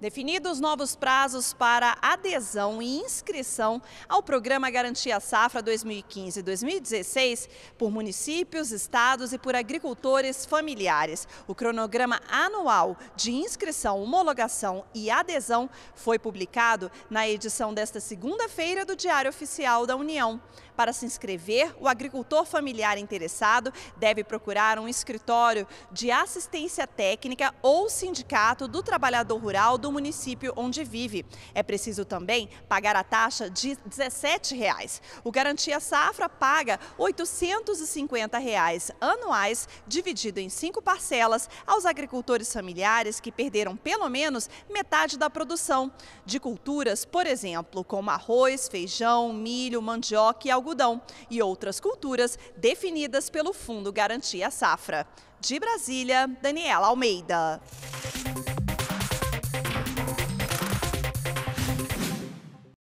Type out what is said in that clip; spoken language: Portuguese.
Definidos novos prazos para adesão e inscrição ao programa Garantia Safra 2015-2016 por municípios, estados e por agricultores familiares. O cronograma anual de inscrição, homologação e adesão foi publicado na edição desta segunda-feira do Diário Oficial da União. Para se inscrever, o agricultor familiar interessado deve procurar um escritório de assistência técnica ou sindicato do trabalhador rural do do município onde vive. É preciso também pagar a taxa de R$ 17. O Garantia Safra paga R$ 850 reais anuais, dividido em cinco parcelas, aos agricultores familiares que perderam pelo menos metade da produção de culturas, por exemplo, como arroz, feijão, milho, mandioca e algodão, e outras culturas definidas pelo Fundo Garantia Safra. De Brasília, Daniela Almeida.